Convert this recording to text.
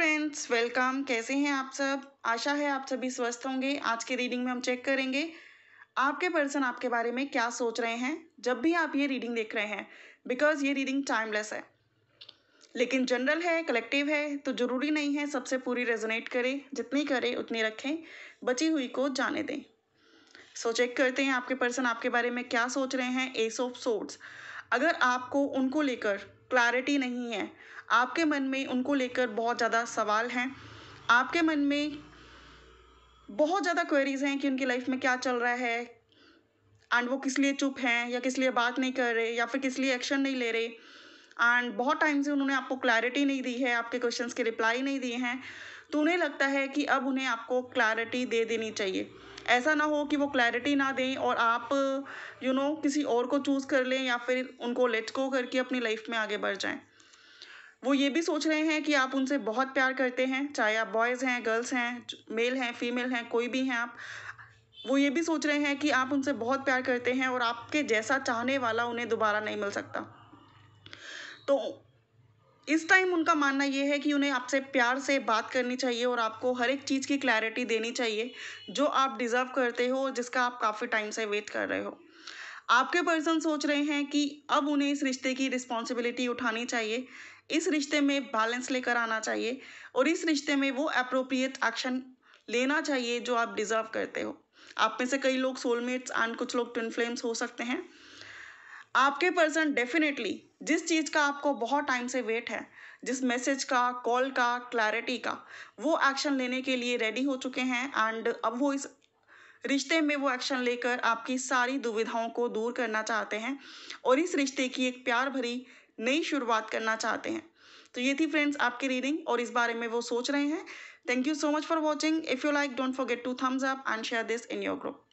friends welcome कैसे हैं आप सब आशा है आप सभी स्वस्थ होंगे आज के रीडिंग में हम चेक करेंगे आपके पर्सन आपके बारे में क्या सोच रहे हैं जब भी आप ये रीडिंग देख रहे हैं बिकॉज ये रीडिंग टाइमलेस है लेकिन जनरल है कलेक्टिव है तो ज़रूरी नहीं है सबसे पूरी रेजोनेट करें जितनी करें उतनी रखें बची हुई को जाने दें सो so, चेक करते हैं आपके पर्सन आपके बारे में क्या सोच रहे हैं एस ऑफ सोर्ट्स अगर आपको उनको लेकर क्लैरिटी नहीं है आपके मन में उनको लेकर बहुत ज़्यादा सवाल हैं आपके मन में बहुत ज़्यादा क्वेरीज़ हैं कि उनकी लाइफ में क्या चल रहा है एंड वो किस लिए चुप हैं या किस लिए बात नहीं कर रहे या फिर किस लिए एक्शन नहीं ले रहे एंड बहुत टाइम से उन्होंने आपको क्लैरिटी नहीं दी है आपके क्वेश्चंस के रिप्लाई नहीं दिए हैं तो उन्हें लगता है कि अब उन्हें आपको क्लैरिटी दे देनी चाहिए ऐसा ना हो कि वो क्लैरिटी ना दें और आप यू you नो know, किसी और को चूज़ कर लें या फिर उनको लेट गो करके अपनी लाइफ में आगे बढ़ जाएं वो ये भी सोच रहे हैं कि आप उनसे बहुत प्यार करते हैं चाहे आप बॉयज़ हैं गर्ल्स हैं मेल हैं फीमेल हैं कोई भी हैं आप वो ये भी सोच रहे हैं कि आप उनसे बहुत प्यार करते हैं और आपके जैसा चाहने वाला उन्हें दोबारा नहीं मिल सकता तो इस टाइम उनका मानना यह है कि उन्हें आपसे प्यार से बात करनी चाहिए और आपको हर एक चीज़ की क्लैरिटी देनी चाहिए जो आप डिज़र्व करते हो जिसका आप काफ़ी टाइम से वेट कर रहे हो आपके पर्सन सोच रहे हैं कि अब उन्हें इस रिश्ते की रिस्पॉन्सिबिलिटी उठानी चाहिए इस रिश्ते में बैलेंस लेकर आना चाहिए और इस रिश्ते में वो अप्रोप्रिएट एक्शन लेना चाहिए जो आप डिज़र्व करते हो आप में से कई लोग सोलमेट्स एंड कुछ लोग ट्विन फ्लेम्स हो सकते हैं आपके पर्सन डेफिनेटली जिस चीज़ का आपको बहुत टाइम से वेट है जिस मैसेज का कॉल का क्लैरिटी का वो एक्शन लेने के लिए रेडी हो चुके हैं एंड अब वो इस रिश्ते में वो एक्शन लेकर आपकी सारी दुविधाओं को दूर करना चाहते हैं और इस रिश्ते की एक प्यार भरी नई शुरुआत करना चाहते हैं तो ये थी फ्रेंड्स आपकी रीडिंग और इस बारे में वो सोच रहे हैं thank you so much for watching if you like don't forget to thumbs up and share this in your group